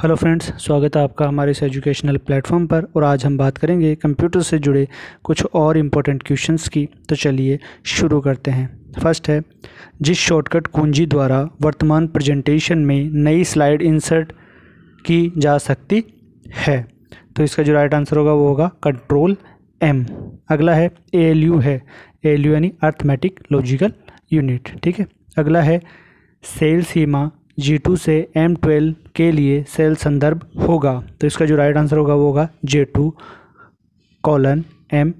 hello friends स्वागत है आपका हमारे इस एजुकेशनल प्लेटफॉर्म पर और आज हम बात करेंगे कंप्यूटर से जुड़े कुछ और इम्पोर्टेंट क्वेश्चंस की तो चलिए शुरू करते हैं फर्स्ट है जिस शॉर्टकट कुंजी द्वारा वर्तमान प्रेजेंटेशन में नई स्लाइड इंसर्ट की जा सकती है तो इसका जो राइट आंसर होगा वो होगा कंट्रोल एम अगला है ए एल यू है ए एल यू यानी अर्थमेटिक लॉजिकल यूनिट ठीक है अगला है सेल सीमा G2 से M12 के लिए सेल संदर्भ होगा तो इसका जो राइट आंसर होगा वो होगा J2 कॉलन एम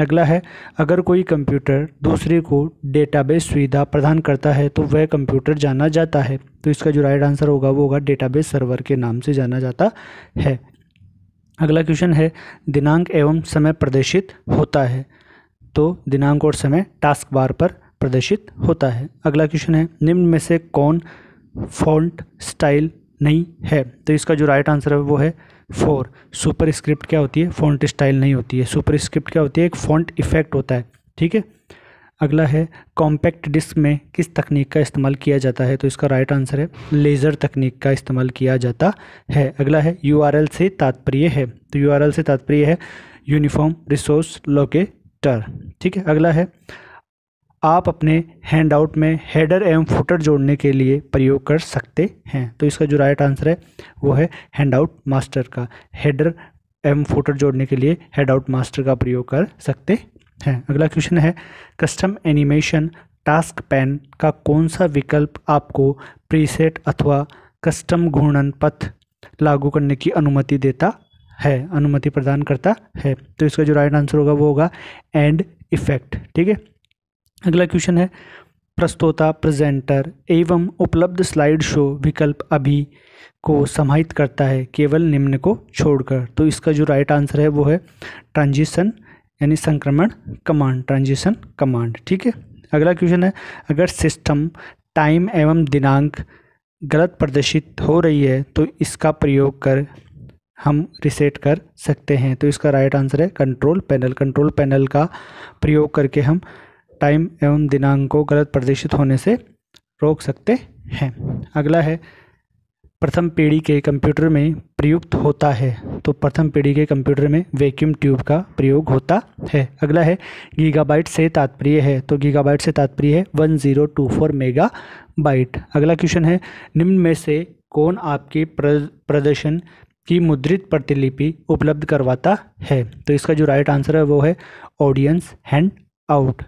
अगला है अगर कोई कंप्यूटर दूसरे को डेटाबेस सुविधा प्रदान करता है तो वह कंप्यूटर जाना जाता है तो इसका जो राइट आंसर होगा वो होगा डेटाबेस सर्वर के नाम से जाना जाता है अगला क्वेश्चन है दिनांक एवं समय प्रदर्शित होता है तो दिनांक और समय टास्क बार पर प्रदर्शित होता है अगला क्वेश्चन है निम्न में से कौन फॉन्ट स्टाइल नहीं है तो इसका जो राइट आंसर है वो है फोर सुपर स्क्रिप्ट क्या होती है फॉन्ट स्टाइल नहीं होती है सुपर स्क्रिप्ट क्या होती है एक फॉन्ट इफेक्ट होता है ठीक है अगला है कॉम्पैक्ट डिस्क में किस तकनीक का इस्तेमाल किया जाता है तो इसका राइट आंसर है लेज़र तकनीक का इस्तेमाल किया जाता है अगला है यू से तात्पर्य है तो यू से तात्पर्य है यूनिफॉर्म रिसोर्स लोकेटर ठीक है अगला है आप अपने हैंडआउट में हेडर एवं फुटर जोड़ने के लिए प्रयोग कर सकते हैं तो इसका जो राइट आंसर है वो है हैंडआउट मास्टर का हेडर एवं फुटर जोड़ने के लिए हेडआउट मास्टर का प्रयोग कर सकते हैं अगला क्वेश्चन है कस्टम एनिमेशन टास्क पैन का कौन सा विकल्प आपको प्रीसेट अथवा कस्टम घूर्णन पथ लागू करने की अनुमति देता है अनुमति प्रदान करता है तो इसका जो राइट आंसर होगा वो होगा एंड इफेक्ट ठीक है अगला क्वेश्चन है प्रस्तोता प्रेजेंटर एवं उपलब्ध स्लाइड शो विकल्प अभी को समाहित करता है केवल निम्न को छोड़कर तो इसका जो राइट आंसर है वो है ट्रांजिशन यानी संक्रमण कमांड ट्रांजिशन कमांड ठीक है अगला क्वेश्चन है अगर सिस्टम टाइम एवं दिनांक गलत प्रदर्शित हो रही है तो इसका प्रयोग कर हम रिसेट कर सकते हैं तो इसका राइट आंसर है कंट्रोल पैनल कंट्रोल पैनल का प्रयोग करके हम टाइम एवं दिनांक को गलत प्रदर्शित होने से रोक सकते हैं अगला है प्रथम पीढ़ी के कंप्यूटर में प्रयुक्त होता है तो प्रथम पीढ़ी के कंप्यूटर में वैक्यूम ट्यूब का प्रयोग होता है अगला है गीगाबाइट से तात्पर्य है तो गीगाबाइट से तात्पर्य है one zero two four megabyte अगला क्वेश्चन है निम्न में से कौन आपके प्रदर्शन की मुद्रित प्रतिलिपि उपलब्ध करवाता है तो इसका जो राइट आंसर है वो है ऑडियंस हैंड आउट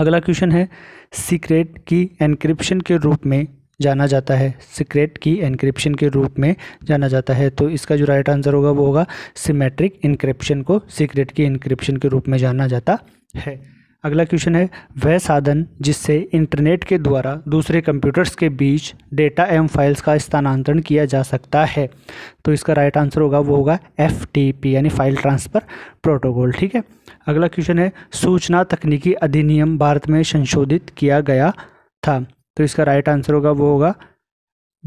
अगला क्वेश्चन है सीक्रेट की एनक्रिप्शन के रूप में जाना जाता है सीक्रेट की एनक्रिप्शन के रूप में जाना जाता है तो इसका जो राइट आंसर होगा वो होगा सिमेट्रिक इनक्रिप्शन को सीक्रेट की इनक्रिप्शन के रूप में जाना जाता है अगला क्वेश्चन है वह साधन जिससे इंटरनेट के द्वारा दूसरे कंप्यूटर्स के बीच डेटा एवं फाइल्स का स्थानांतरण किया जा सकता है तो इसका राइट आंसर होगा वो होगा एफ यानी फाइल ट्रांसफ़र प्रोटोकॉल ठीक है अगला क्वेश्चन है सूचना तकनीकी अधिनियम भारत में संशोधित किया गया था तो इसका राइट आंसर होगा वो होगा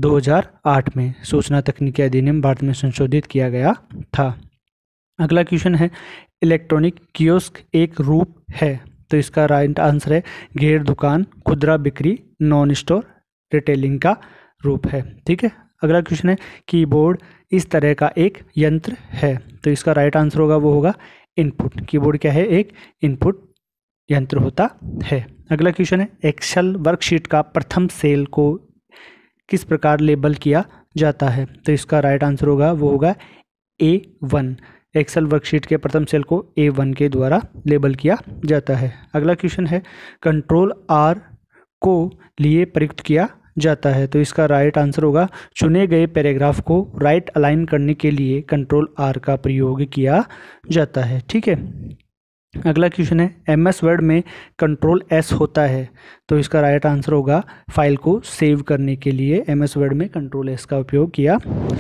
2008 में सूचना तकनीकी अधिनियम भारत में संशोधित किया गया था अगला क्वेश्चन है इलेक्ट्रॉनिक कियोस्क एक रूप है तो इसका राइट आंसर है घेर दुकान खुदरा बिक्री नॉन स्टोर रिटेलिंग का रूप है ठीक है अगला क्वेश्चन है कीबोर्ड इस तरह का एक यंत्र है तो इसका राइट आंसर होगा वो होगा इनपुट कीबोर्ड क्या है एक इनपुट यंत्र होता है अगला क्वेश्चन है एक्सेल वर्कशीट का प्रथम सेल को किस प्रकार लेबल किया जाता है तो इसका राइट आंसर होगा वो होगा ए वन एक्सेल वर्कशीट के प्रथम सेल को ए वन के द्वारा लेबल किया जाता है अगला क्वेश्चन है कंट्रोल आर को लिए प्रयुक्त किया जाता है तो इसका राइट आंसर होगा चुने गए पैराग्राफ को राइट अलाइन करने के लिए कंट्रोल आर का प्रयोग किया जाता है ठीक है अगला क्वेश्चन है एम एस वर्ड में कंट्रोल एस होता है तो इसका राइट आंसर होगा फाइल को सेव करने के लिए एम एस वर्ड में कंट्रोल एस का उपयोग किया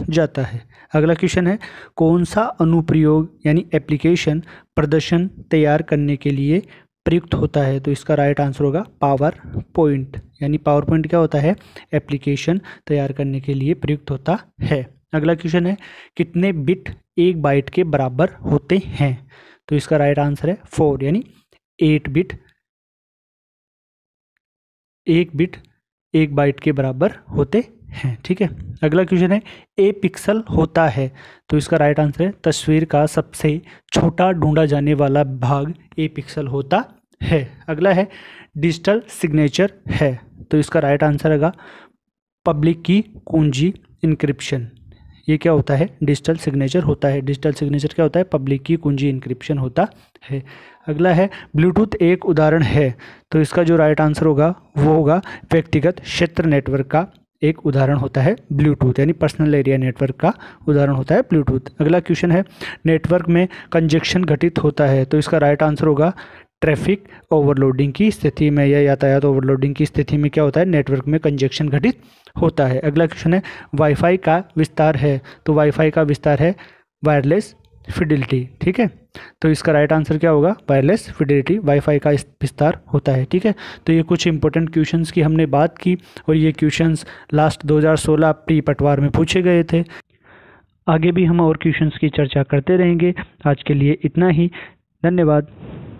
जाता है अगला क्वेश्चन है कौन सा अनुप्रयोग यानी एप्लीकेशन प्रदर्शन तैयार करने के लिए प्रयुक्त होता है तो इसका राइट आंसर होगा पावर पॉइंट यानी पावर पॉइंट क्या होता है एप्लीकेशन तैयार करने के लिए प्रयुक्त होता है अगला क्वेश्चन है कितने बिट एक बाइट के बराबर होते हैं तो इसका राइट आंसर है फोर यानी एट बिट एक बिट एक बाइट के बराबर होते हैं ठीक है अगला क्वेश्चन है ए पिक्सल होता है तो इसका राइट आंसर है तस्वीर का सबसे छोटा ढूंढा जाने वाला भाग ए पिक्सल होता है अगला है डिजिटल सिग्नेचर है तो इसका राइट आंसर होगा पब्लिक की कुंजी इंक्रिप्शन ये क्या होता है डिजिटल सिग्नेचर होता है डिजिटल सिग्नेचर क्या होता है पब्लिक की कुंजी इंक्रिप्शन होता है अगला है ब्लूटूथ एक उदाहरण है तो इसका जो राइट आंसर होगा वो होगा व्यक्तिगत क्षेत्र नेटवर्क का एक उदाहरण होता है ब्लूटूथ यानी पर्सनल एरिया नेटवर्क का उदाहरण होता है ब्लूटूथ अगला क्वेश्चन है नेटवर्क में कंजेक्शन घटित होता है तो इसका राइट आंसर होगा ट्रैफिक ओवरलोडिंग की स्थिति में या यातायात ओवरलोडिंग की स्थिति में क्या होता है नेटवर्क में कंजेक्शन घटित होता है अगला क्वेश्चन है वाईफाई का विस्तार है तो वाईफाई का विस्तार है वायरलेस फिडिलिटी ठीक है तो इसका राइट आंसर क्या होगा वायरलेस फिडिलिटी वाईफाई का विस्तार होता है ठीक है तो ये कुछ इंपॉर्टेंट क्वेश्चंस की हमने बात की और ये क्वेश्चंस लास्ट 2016 प्री पटवार में पूछे गए थे आगे भी हम और क्वेश्चंस की चर्चा करते रहेंगे आज के लिए इतना ही धन्यवाद